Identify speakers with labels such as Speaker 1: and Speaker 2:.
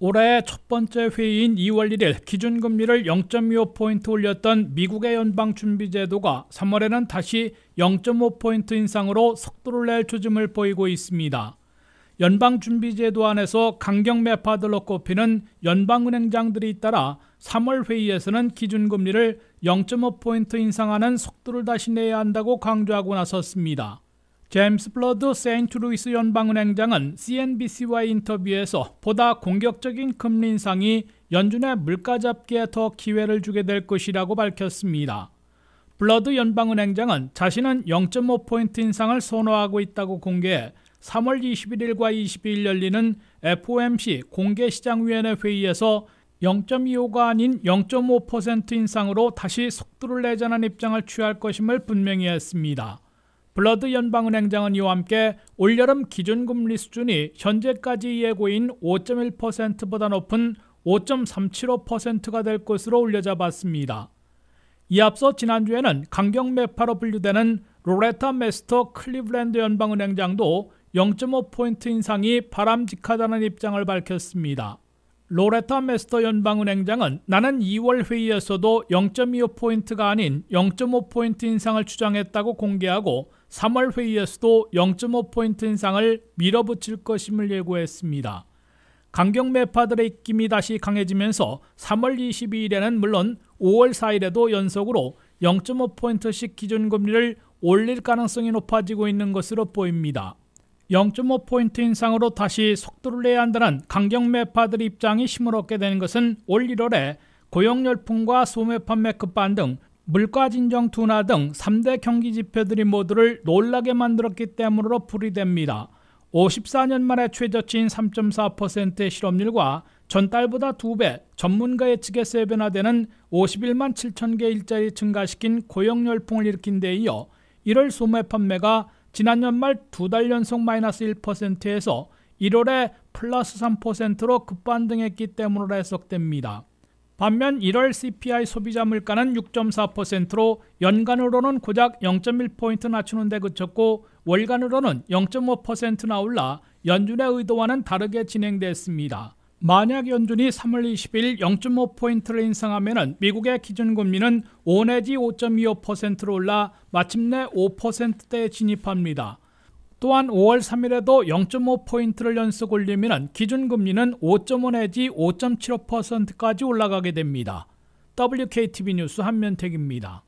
Speaker 1: 올해 첫 번째 회의인 2월 1일 기준금리를 0.25포인트 올렸던 미국의 연방준비제도가 3월에는 다시 0.5포인트 인상으로 속도를 낼 조짐을 보이고 있습니다. 연방준비제도 안에서 강경 매파들로 꼽히는 연방은행장들이 잇따라 3월 회의에서는 기준금리를 0.5포인트 인상하는 속도를 다시 내야 한다고 강조하고 나섰습니다. 제임스 블러드 세인트루이스 연방은행장은 CNBC와의 인터뷰에서 보다 공격적인 금리 인상이 연준의 물가 잡기에 더 기회를 주게 될 것이라고 밝혔습니다. 블러드 연방은행장은 자신은 0.5포인트 인상을 선호하고 있다고 공개해 3월 21일과 22일 열리는 FOMC 공개시장위원회 회의에서 0.25가 아닌 0.5% 인상으로 다시 속도를 내자는 입장을 취할 것임을 분명히 했습니다. 블러드 연방은행장은 이와 함께 올여름 기준금리 수준이 현재까지 예고인 5.1%보다 높은 5.375%가 될 것으로 올려잡았습니다. 이 앞서 지난주에는 강경매파로 분류되는 로레타 메스터 클리블랜드 연방은행장도 0.5포인트 인상이 바람직하다는 입장을 밝혔습니다. 로레타 메스터 연방은행장은 나는 2월 회의에서도 0.25포인트가 아닌 0.5포인트 인상을 주장했다고 공개하고 3월 회의에서도 0.5포인트 인상을 밀어붙일 것임을 예고했습니다. 강경 매파들의 입김이 다시 강해지면서 3월 22일에는 물론 5월 4일에도 연속으로 0.5포인트씩 기준금리를 올릴 가능성이 높아지고 있는 것으로 보입니다. 0.5포인트 인상으로 다시 속도를 내야 한다는 강경 매파들 입장이 힘을 얻게 되는 것은 올 1월에 고용열풍과 소매 판매 급반 등 물가 진정 둔화 등 3대 경기 지표들이 모두를 놀라게 만들었기 때문으로 풀이됩니다. 54년 만에 최저치인 3.4%의 실업률과 전달보다 2배, 전문가 예측에서 변화되는 51만 7천 개 일자리 증가시킨 고용 열풍을 일으킨 데 이어 1월 소매 판매가 지난 연말 두 달 연속 마이너스 1%에서 1월에 플러스 3%로 급반등했기 때문으로 해석됩니다. 반면 1월 CPI 소비자 물가는 6.4%로 연간으로는 고작 0.1포인트 낮추는 데 그쳤고 월간으로는 0.5%나 올라 연준의 의도와는 다르게 진행됐습니다. 만약 연준이 3월 20일 0.5포인트를 인상하면 미국의 기준금리는 5 내지 5.25%로 올라 마침내 5%대에 진입합니다. 또한 5월 3일에도 0.5포인트를 연속 올리면 기준금리는 5.5 내지 5.75%까지 올라가게 됩니다. WKTV 뉴스 한면택입니다.